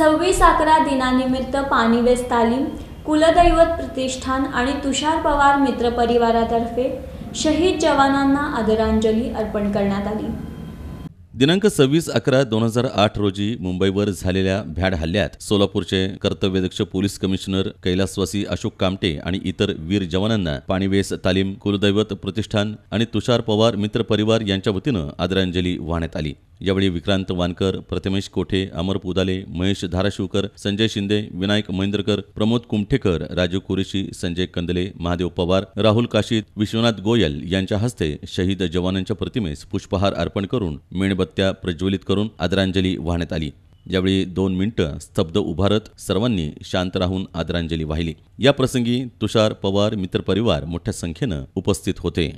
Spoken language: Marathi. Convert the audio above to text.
सव्वीस अकरा दिनानिमित्त पाणीवेस तालीम कुलदैवत प्रतिष्ठान आणि तुषार पवार मित्रपरिवारातर्फे शहीद जवानांना आदरांजली अर्पण करण्यात आली दिनांक सव्वीस अकरा दोन हजार आठ रोजी मुंबईवर झालेल्या भ्याड हल्ल्यात सोलापूरचे कर्तव्यदक्ष पोलीस कमिशनर कैलासवासी अशोक कामटे आणि इतर वीर जवानांना पाणीवेस तालीम कुलदैवत प्रतिष्ठान आणि तुषार पवार मित्र परिवार यांच्या वतीनं आदरांजली वाहण्यात आली यावेळी विक्रांत वानकर प्रथमेश कोठे अमर पुदाले महेश धाराशिवकर संजय शिंदे विनायक महेंद्रकर प्रमोद कुमठेकर राजू कुरेशी संजय कंदले महादेव पवार राहुल काशीद विश्वनाथ गोयल यांच्या हस्ते शहीद जवानांच्या प्रतिमेस पुष्पहार अर्पण करून मेणबत्त्या प्रज्वलित करून आदरांजली वाहण्यात आली यावेळी दोन मिनिटं स्तब्ध उभारत सर्वांनी शांत राहून आदरांजली वाहिली या प्रसंगी तुषार पवार मित्रपरिवार मोठ्या संख्येनं उपस्थित होते